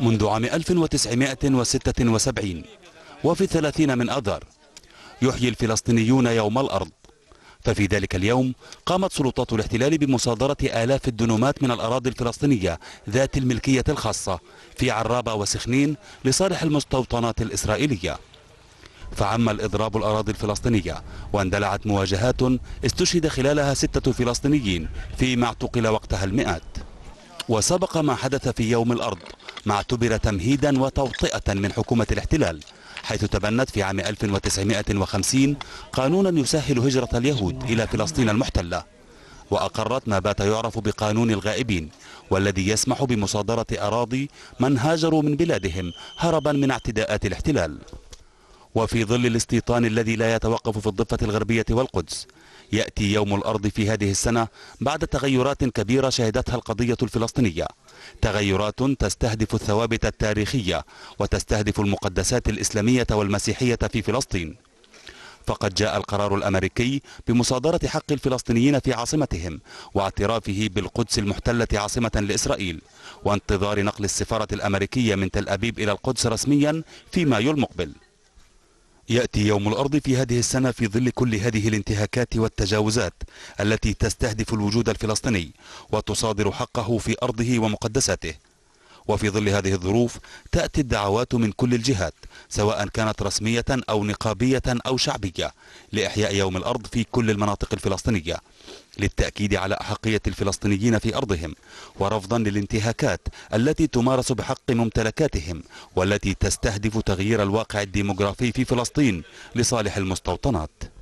منذ عام 1976 وفي الثلاثين من أذار يحيي الفلسطينيون يوم الأرض ففي ذلك اليوم قامت سلطات الاحتلال بمصادرة آلاف الدنومات من الأراضي الفلسطينية ذات الملكية الخاصة في عرابة وسخنين لصالح المستوطنات الإسرائيلية فعم الإضراب الأراضي الفلسطينية واندلعت مواجهات استشهد خلالها ستة فلسطينيين فيما اعتقل وقتها المئات وسبق ما حدث في يوم الأرض ما اعتبر تمهيدا وتوطئة من حكومة الاحتلال حيث تبنت في عام 1950 قانونا يسهل هجرة اليهود إلى فلسطين المحتلة وأقرت ما بات يعرف بقانون الغائبين والذي يسمح بمصادرة أراضي من هاجروا من بلادهم هربا من اعتداءات الاحتلال وفي ظل الاستيطان الذي لا يتوقف في الضفة الغربية والقدس يأتي يوم الأرض في هذه السنة بعد تغيرات كبيرة شهدتها القضية الفلسطينية تغيرات تستهدف الثوابت التاريخية وتستهدف المقدسات الإسلامية والمسيحية في فلسطين فقد جاء القرار الأمريكي بمصادرة حق الفلسطينيين في عاصمتهم واعترافه بالقدس المحتلة عاصمة لإسرائيل وانتظار نقل السفارة الأمريكية من تل أبيب إلى القدس رسميا في مايو المقبل يأتي يوم الأرض في هذه السنة في ظل كل هذه الانتهاكات والتجاوزات التي تستهدف الوجود الفلسطيني وتصادر حقه في أرضه ومقدساته وفي ظل هذه الظروف تأتي الدعوات من كل الجهات سواء كانت رسمية أو نقابية أو شعبية لإحياء يوم الأرض في كل المناطق الفلسطينية للتأكيد على أحقية الفلسطينيين في أرضهم ورفضا للانتهاكات التي تمارس بحق ممتلكاتهم والتي تستهدف تغيير الواقع الديمغرافي في فلسطين لصالح المستوطنات